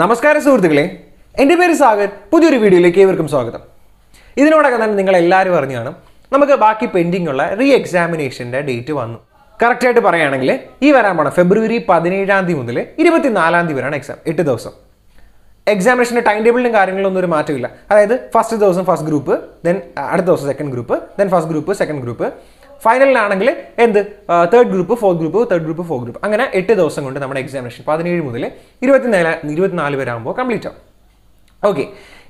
നമസ്കാരം സുഹൃത്തുക്കളെ എൻ്റെ പേര് സാഗർ പുതിയൊരു വീഡിയോയിലേക്ക് ഏവർക്കും സ്വാഗതം ഇതിനോടകം തന്നെ നിങ്ങൾ എല്ലാവരും അറിഞ്ഞാണ് നമുക്ക് ബാക്കി പെൻഡിങ് ഉള്ള റീ എക്സാമിനേഷൻ്റെ ഡേറ്റ് വന്നു കറക്റ്റായിട്ട് പറയുകയാണെങ്കിൽ ഈ വരാൻ പോണം ഫെബ്രുവരി പതിനേഴാം തീയതി മുതൽ ഇരുപത്തിനാലാം തീയതി വരെയാണ് എക്സാം എട്ട് ദിവസം എക്സാമിനേഷൻ്റെ ടൈം ടേബിളിനും കാര്യങ്ങളൊന്നും ഒരു മാറ്റമില്ല അതായത് ഫസ്റ്റ് ദിവസം ഫസ്റ്റ് ഗ്രൂപ്പ് ദെൻ അടുത്ത ദിവസം second group then first group second group ഫൈനലിലാണെങ്കിൽ എന്ത് third group fourth group third group fourth group അങ്ങനെ എട്ട് ദിവസം കൊണ്ട് നമ്മുടെ എക്സാമിനേഷൻ പതിനേഴ് മുതൽ ഇരുപത്തിനാല് ഇരുപത്തിനാല് വരെ ആകുമ്പോൾ കംപ്ലീറ്റ് ആവും ഓക്കെ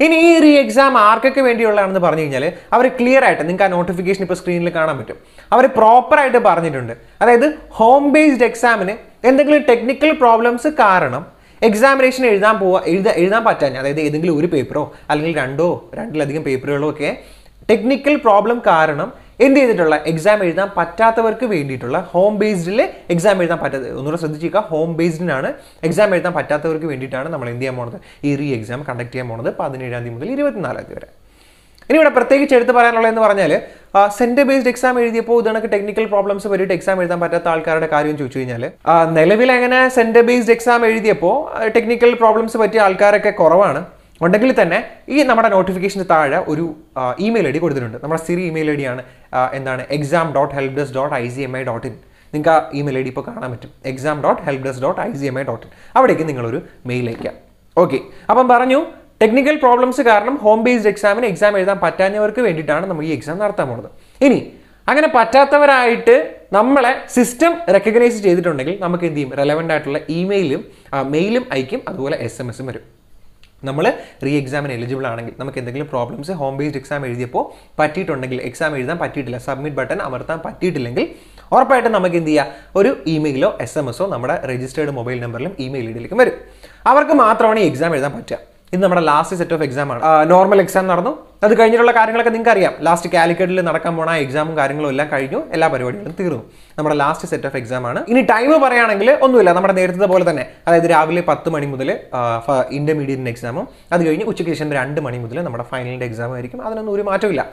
ഇനി ഈ റീ എക്സാം ആർക്കൊക്കെ വേണ്ടിയുള്ളതാണെന്ന് പറഞ്ഞു കഴിഞ്ഞാൽ അവർ ക്ലിയർ ആയിട്ട് നിങ്ങൾക്ക് ആ നോട്ടിഫിക്കേഷൻ ഇപ്പോൾ സ്ക്രീനിൽ കാണാൻ പറ്റും അവർ പ്രോപ്പറായിട്ട് പറഞ്ഞിട്ടുണ്ട് അതായത് ഹോം ബേസ്ഡ് എക്സാമിന് എന്തെങ്കിലും ടെക്നിക്കൽ പ്രോബ്ലംസ് കാരണം എക്സാമിനേഷൻ എഴുതാൻ പോവാ എഴുതാ എഴുതാൻ പറ്റാൻ അതായത് ഏതെങ്കിലും ഒരു പേപ്പറോ അല്ലെങ്കിൽ രണ്ടോ രണ്ടിലധികം പേപ്പറുകളോ ഒക്കെ ടെക്നിക്കൽ പ്രോബ്ലം കാരണം എന്ത് ചെയ്തിട്ടുള്ള എക്സാം എഴുതാൻ പറ്റാത്തവർക്ക് വേണ്ടിയിട്ടുള്ള ഹോം ബേസ്ഡിൽ എക്സാം എഴുതാൻ പറ്റാത്ത ഒന്നുകൂടെ ശ്രദ്ധിച്ചേക്കുക ഹോം ബേസ്ഡിനാണ് എക്സാം എഴുതാൻ പറ്റാത്തവർക്ക് വേണ്ടിയിട്ടാണ് നമ്മൾ എന്ത് ചെയ്യാൻ പോണത് ഈ റീ എക്സാം കണ്ടക്ട് ചെയ്യാൻ പോണത് പതിനേഴാം തീയതി മുതൽ ഇരുപത്തിനാലാം തീയതി വരെ ഇനി ഇവിടെ പ്രത്യേകിച്ച് എടുത്ത് എന്ന് പറഞ്ഞാൽ സെൻറ്റർ ബേസ്ഡ് എക്സാം എഴുതിയപ്പോൾ ഇതണക്ക് ടെക്നിക്കൽ പ്രോബ്ലംസ് വരിയിട്ട് എക്സാം എഴുതാൻ പറ്റാത്ത ആൾക്കാരുടെ കാര്യം ചോദിച്ചു കഴിഞ്ഞാൽ നിലവിൽ അങ്ങനെ സെൻറ്റർ ബേസ്ഡ് എക്സാം എഴുതിയപ്പോൾ ടെക്നിക്കൽ പ്രോബ്ലംസ് പറ്റിയ ആൾക്കാരൊക്കെ കുറവാണ് ഉണ്ടെങ്കിൽ തന്നെ ഈ നമ്മുടെ നോട്ടിഫിക്കേഷൻ താഴെ ഒരു ഇമെയിൽ ഐ ഡി കൊടുത്തിട്ടുണ്ട് നമ്മുടെ സിരി ഇമെയിൽ ഐ ഡിയാണ് എന്താണ് exam dot help desk dot I C M I dot in നിങ്ങൾക്ക് ആ ഇമെയിൽ ഐ ഡി ഇപ്പോൾ കാണാൻ പറ്റും exam dot help desk dot I C M I dot in അവിടേക്ക് നിങ്ങളൊരു മെയിൽ അയക്കാം ഓക്കെ അപ്പം പറഞ്ഞു ടെക്നിക്കൽ പ്രോബ്ലംസ് കാരണം ഹോം ബേസ്ഡ് എക്സാമിന് എക്സാം എഴുതാൻ പറ്റാത്തവർക്ക് വേണ്ടിയിട്ടാണ് നമ്മൾ ഈ എക്സാം നടത്താൻ പോകുന്നത് ഇനി അങ്ങനെ പറ്റാത്തവരായിട്ട് നമ്മളെ സിസ്റ്റം റെക്കഗ്നൈസ് ചെയ്തിട്ടുണ്ടെങ്കിൽ നമുക്ക് എന്ത് ചെയ്യും റെലവൻ്റ് ആയിട്ടുള്ള ഇമെയിലും മെയിലും അയക്കും അതുപോലെ എസ് എം എസും വരും നമ്മൾ റീ എക്സാമിന് എലിജിബിൾ ആണെങ്കിൽ നമുക്ക് എന്തെങ്കിലും പ്രോബ്ലംസ് ഹോം ബേസ്ഡ് എക്സാം എഴുതിയപ്പോൾ പറ്റിയിട്ടുണ്ടെങ്കിൽ എക്സാം എഴുതാൻ പറ്റിയിട്ടില്ല സബ്മിറ്റ് ബട്ടൺ അമർത്താൻ പറ്റിയിട്ടില്ലെങ്കിൽ ഉറപ്പായിട്ടും നമുക്ക് എന്ത് ചെയ്യാം ഒരു ഇമെയിലോ എസ് എം എസോ നമ്മുടെ രജിസ്റ്റേർഡ് മൊബൈൽ നമ്പറിലും ഇമെയിൽ ഐഡിയിലേക്കും വരും അവർക്ക് മാത്രമാണ് ഈ എക്സാം എഴുതാൻ പറ്റുക ഇത് നമ്മുടെ ലാസ്റ്റ് സെറ്റ് ഓഫ് എക്സാം ആണ് നോർമൽ എക്സാം നടന്നു അത് കഴിഞ്ഞിട്ടുള്ള കാര്യങ്ങളൊക്കെ നിങ്ങൾക്ക് അറിയാം ലാസ്റ്റ് കാലിക്കറ്റിൽ നടക്കാൻ പോണ എക്സാമും കാര്യങ്ങളും എല്ലാം കഴിഞ്ഞു എല്ലാ പരിപാടികളും തീർന്നു നമ്മുടെ ലാസ്റ്റ് സെറ്റ് ഓഫ് എക്സാം ആണ് ഇനി ടൈം പറയുകയാണെങ്കിൽ ഒന്നുമില്ല നമ്മുടെ നേരത്തെ പോലെ തന്നെ അതായത് രാവിലെ പത്ത് മണി മുതൽ ഇന്റർമീഡിയറ്റിൻ്റെ എക്സാമും അത് കഴിഞ്ഞ് ഉച്ചയ്ക്ക് ശേഷം രണ്ട് മണി മുതൽ നമ്മുടെ ഫൈനലിന്റെ എക്സാം ആയിരിക്കും അതിനൊന്നും ഒരു മാറ്റമില്ല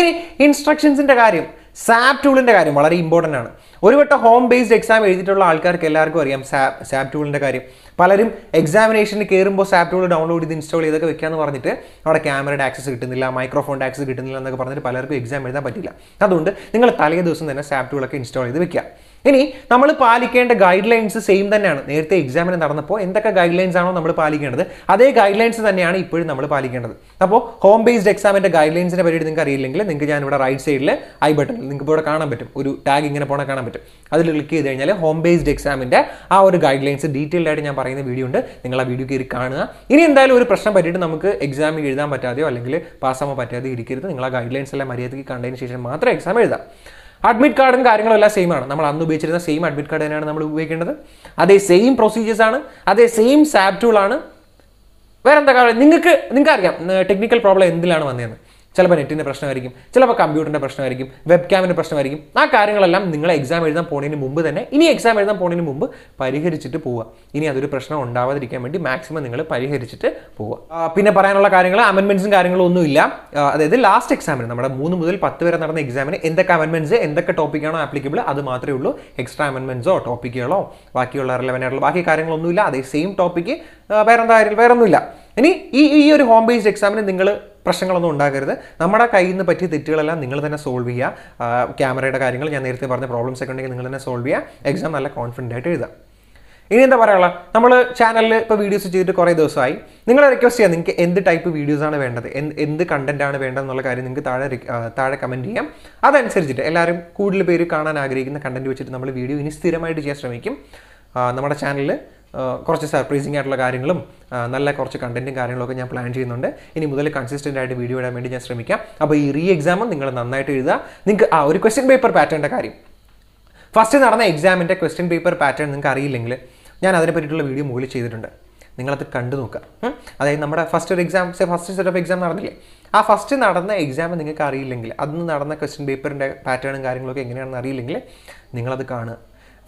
ഇനി ഇൻസ്ട്രക്ഷൻസിന്റെ കാര്യം സാപ് ടൂളിൻ്റെ കാര്യം വളരെ ഇമ്പോർട്ടൻ്റ് ആണ് ഒരു വട്ടം ഹോം ബേസ്ഡ് എക്സാം എഴുതിയിട്ടുള്ള ആൾക്കാർക്ക് എല്ലാവർക്കും അറിയാം സാപ് സാപ് ടൂളിൻ്റെ കാര്യം പലരും എക്സാമിനേഷന് കയറുമ്പോൾ സാപ് ടൂൾ ഡൗൺലോഡ് ചെയ്ത് ഇൻസ്റ്റാൾ ചെയ്തൊക്കെ വെക്കാമെന്ന് പറഞ്ഞിട്ട് അവിടെ ക്യാമറയുടെ ആക്സസ് കിട്ടുന്നില്ല മൈക്രോഫോണിൻ്റെ ആക്സസ് കിട്ടുന്നില്ല എന്നൊക്കെ പറഞ്ഞിട്ട് പലർക്കും എക്സാം എഴുതാൻ പറ്റില്ല അതുകൊണ്ട് നിങ്ങൾ തലേ ദിവസം തന്നെ സാപ് ടൂളൊക്കെ ഇൻസ്റ്റാൾ ചെയ്ത് വെക്കുക ഇനി നമ്മൾ പാലിക്കേണ്ട ഗൈഡ് ലൈൻസ് സെയിം തന്നെയാണ് നേരത്തെ എക്സാമിന് നടന്നപ്പോൾ എന്തൊക്കെ ഗൈഡ് ലൈൻസ് ആണോ നമ്മൾ പാലിക്കേണ്ടത് അതേ ഗൈഡ് ലൈൻസ് തന്നെയാണ് ഇപ്പോഴും നമ്മൾ പാലിക്കേണ്ടത് അപ്പോൾ ഹോം ബേസ്ഡ് എക്സാമിൻ്റെ ഗൈഡ് ലൈൻസിനെ പറ്റി നിങ്ങൾക്ക് അറിയില്ലെങ്കിൽ നിങ്ങൾക്ക് ഞാൻ ഇവിടെ റൈറ്റ് സൈഡിൽ ഐ ബട്ടൺ നിങ്ങൾക്ക് ഇവിടെ കാണാൻ പറ്റും ഒരു ടാഗ് ഇങ്ങനെ പോണ കാണാൻ പറ്റും അതിൽ ക്ലിക്ക് ചെയ്ത് കഴിഞ്ഞാൽ ഹോം ബേസ്ഡ് എക്സാമിൻ്റെ ആ ഒരു ഗൈഡ് ലൈൻസ് ഡീറ്റെയിൽഡ് ആയിട്ട് ഞാൻ പറയുന്ന വീഡിയോ ഉണ്ട് നിങ്ങൾ ആ വീഡിയോ കയറി കാണുക ഇനി എന്തായാലും ഒരു പ്രശ്നം പറ്റിയിട്ട് നമുക്ക് എക്സാം എഴുതാൻ പറ്റാതെയോ അല്ലെങ്കിൽ പാസ്സാവാൻ പറ്റാതെയോ ഇരിക്കരുത് നിങ്ങൾ ആ ഗൈഡ് ലൈൻസ് എല്ലാം മര്യാദയ്ക്ക് കണ്ടതിന് ശേഷം മാത്രം എക്സാം എഴുതാം അഡ്മിറ്റ് കാർഡും കാര്യങ്ങളെല്ലാം സെയിം ആണ് നമ്മൾ അന്ന് ഉപയോഗിച്ചിരുന്ന സെയിം അഡ്മിറ്റ് കാർഡ് തന്നെയാണ് നമ്മൾ ഉപയോഗിക്കേണ്ടത് അതേ സെയിം പ്രൊസീജിയേഴ്സ് ആണ് അതേ സെയിം സാപ്റ്റൂൾ ടൂളാണ് വേറെ എന്താ കാര്യം നിങ്ങൾക്ക് നിങ്ങൾക്ക് അറിയാം ടെക്നിക്കൽ പ്രോബ്ലം എന്തിലാണ് വന്നതെന്ന് ചിലപ്പോൾ നെറ്റിൻ്റെ പ്രശ്നമായിരിക്കും ചിലപ്പോൾ കമ്പ്യൂട്ടറിൻ്റെ പ്രശ്നമായിരിക്കും വെബ് ക്യാമിൻ്റെ പ്രശ്നമായിരിക്കും ആ കാര്യങ്ങളെല്ലാം നിങ്ങൾ എക്സാം എഴുതാൻ പോണതിന് മുമ്പ് തന്നെ ഇനി എക്സാം എഴുതാൻ പോണതിന് മുമ്പ് പരിഹരിച്ചിട്ട് പോവുക ഇനി അതൊരു പ്രശ്നം ഉണ്ടാവാതിരിക്കാൻ വേണ്ടി മാക്സിമം നിങ്ങൾ പരിഹരിച്ചിട്ട് പോവുക പിന്നെ പറയാനുള്ള കാര്യങ്ങൾ അമെൻമെൻസും കാര്യങ്ങളും ഒന്നുമില്ല അതായത് ലാസ്റ്റ് എക്സാമിന് നമ്മുടെ മൂന്ന് മുതൽ പത്ത് വരെ നടന്ന എക്സാമിന് എന്തൊക്കെ അമെൻമെൻസ് എന്തൊക്കെ ടോപ്പിക്കാണോ ആപ്ലിക്കബിൾ അത് മാത്രമേ ഉള്ളൂ എക്സ്ട്രാ അമെൻമെൻസോ ടോപ്പിക്കുകളോ ബാക്കിയുള്ള റിലവൻ്റ് ആയിട്ടുള്ള ബാക്കി കാര്യങ്ങളൊന്നുമില്ല അതേ സെയിം ടോപ്പിക്ക് വേറെന്തായാലും വേറൊന്നുമില്ല ഇനി ഈ ഈ ഒരു ഹോം ബേസ്ഡ് എക്സാമിന് നിങ്ങൾ പ്രശ്നങ്ങളൊന്നും ഉണ്ടാകരുത് നമ്മുടെ കയ്യിൽ നിന്ന് പറ്റിയ തെറ്റുകളെല്ലാം നിങ്ങൾ തന്നെ സോൾവ് ചെയ്യുക ക്യാമറയുടെ കാര്യങ്ങൾ ഞാൻ നേരത്തെ പറഞ്ഞ പ്രോബ്ലംസ് ഒക്കെ ഉണ്ടെങ്കിൽ നിങ്ങൾ തന്നെ സോൾവ് ചെയ്യുക എക്സാം നല്ല കോൺഫിഡൻ്റ് ആയിട്ട് എഴുതാം ഇനി എന്താ പറയാനുള്ള നമ്മൾ ചാനലിൽ ഇപ്പോൾ വീഡിയോസ് ചെയ്തിട്ട് കുറേ ദിവസമായി നിങ്ങൾ റിക്വസ്റ്റ് ചെയ്യാം നിങ്ങൾക്ക് എന്ത് ടൈപ്പ് വീഡിയോസാണ് വേണ്ടത് എന്ത് എന്ത് കണ്ടൻറ്റാണ് വേണ്ടതെന്നുള്ള കാര്യം നിങ്ങൾക്ക് താഴെ താഴെ കമൻറ്റ് ചെയ്യാം അതനുസരിച്ചിട്ട് എല്ലാവരും കൂടുതൽ പേര് കാണാൻ ആഗ്രഹിക്കുന്ന കണ്ടൻറ്റ് വെച്ചിട്ട് നമ്മൾ വീഡിയോ ഇനി സ്ഥിരമായിട്ട് ചെയ്യാൻ ശ്രമിക്കും നമ്മുടെ ചാനലിൽ കുറച്ച് സർപ്രൈസിങ് ആയിട്ടുള്ള കാര്യങ്ങളും നല്ല കുറച്ച് കണ്ടൻറ്റും കാര്യങ്ങളൊക്കെ ഞാൻ പ്ലാൻ ചെയ്യുന്നുണ്ട് ഇനി മുതൽ കൺസിസ്റ്റൻ്റ് ആയിട്ട് വീഡിയോ ഇടാൻ വേണ്ടി ഞാൻ ശ്രമിക്കാം അപ്പോൾ ഈ റീ എക്സാമും നിങ്ങൾ നന്നായിട്ട് എഴുതുക നിങ്ങൾക്ക് ആ ഒരു ക്വസ്റ്റ്യൻ പേപ്പർ പാറ്റേണിൻ്റെ കാര്യം ഫസ്റ്റ് നടന്ന എക്സാമിൻ്റെ ക്വസ്റ്റ്യൻ പേപ്പർ പാറ്റേൺ നിങ്ങൾക്ക് അറിയില്ലെങ്കിൽ ഞാൻ അതിനെ പറ്റിയിട്ടുള്ള വീഡിയോ മുകളിൽ ചെയ്തിട്ടുണ്ട് നിങ്ങളത് കണ്ടു നോക്കുക അതായത് നമ്മുടെ ഫസ്റ്റ് ഒരു exam first set of exam നടന്നില്ലേ ആ ഫസ്റ്റ് നടന്ന എക്സാം നിങ്ങൾക്ക് അറിയില്ലെങ്കിൽ അന്ന് നടന്ന ക്വസ്റ്റ്യൻ പേപ്പറിൻ്റെ പാറ്റേണും കാര്യങ്ങളൊക്കെ എങ്ങനെയാണെന്ന് അറിയില്ലെങ്കിൽ നിങ്ങളത് കാണുക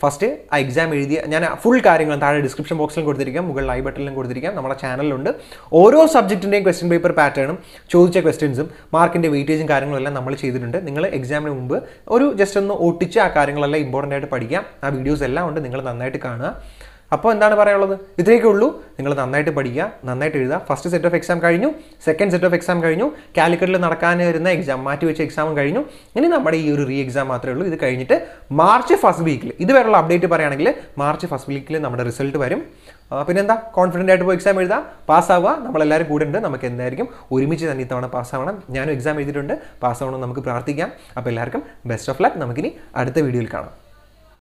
ഫസ്റ്റ് ആ എക്സാം എഴുതിയ ഞാൻ ഫുൾ കാര്യങ്ങൾ താഴെ ഡിസ്ക്രിപ്ഷൻ ബോക്സിലും കൊടുത്തിരിക്കാം മുകളിൽ ഐ ബട്ടണിലും കൊടുത്തിരിക്കാം നമ്മുടെ ചാനലിലുണ്ട് ഓരോ സബ്ജക്റ്റിൻ്റെയും ക്വസ്റ്റ്യൻ പേപ്പർ പാറ്റേണും ചോദിച്ച ക്വസ്റ്റ്യൻസും മാർക്കിൻ്റെ വെയിറ്റേജും കാര്യങ്ങളെല്ലാം നമ്മൾ ചെയ്തിട്ടുണ്ട് നിങ്ങൾ എക്സാമിന് മുമ്പ് ഒരു ജസ്റ്റ് ഒന്ന് ഒട്ടിച്ച് ആ കാര്യങ്ങളെല്ലാം ഇമ്പോർട്ടൻ്റ് ആയിട്ട് പഠിക്കാം ആ വീഡിയോസ് എല്ലാം ഉണ്ട് നിങ്ങൾ നന്നായിട്ട് കാണുക അപ്പോൾ എന്താണ് പറയാനുള്ളത് ഇത്രയൊക്കെ ഉള്ളൂ നിങ്ങൾ നന്നായിട്ട് പഠിക്കുക നന്നായിട്ട് എഴുതുക ഫസ്റ്റ് സെറ്റ് ഓഫ് എക്സാം കഴിഞ്ഞു സെക്കൻഡ് സെറ്റ് ഓഫ് എക്സാം കഴിഞ്ഞു കാലിക്കറ്റിൽ നടക്കാൻ വരുന്ന എക്സാം മാറ്റി വെച്ച എക്സാമും കഴിഞ്ഞു ഇനി നമ്മുടെ ഈ ഒരു റീ എക്സാം മാത്രമേ ഉള്ളൂ ഇത് കഴിഞ്ഞിട്ട് മാർച്ച് ഫസ്റ്റ് വീക്കിൽ ഇതുവരെയുള്ള അപ്ഡേറ്റ് പറയുകയാണെങ്കിൽ മാർച്ച് ഫസ്റ്റ് വീക്കിൽ നമ്മുടെ റിസൾട്ട് വരും പിന്നെന്താ കോൺഫിഡൻ്റ് ആയിട്ട് പോയി എക്സാം എഴുതാം പാസ്സാവുക നമ്മളെല്ലാവരും കൂടെ ഉണ്ട് നമുക്ക് എന്തായിരിക്കും ഒരുമിച്ച് തന്നെ ഇത്തവണ പാസ്സാവണം ഞാനും എക്സാം എഴുതിയിട്ടുണ്ട് പാസ്സാവണം നമുക്ക് പ്രാർത്ഥിക്കാം അപ്പോൾ എല്ലാവർക്കും ബെസ്റ്റ് ഓഫ് ലക്ക് നമുക്കിനി അടുത്ത വീഡിയോയിൽ കാണാം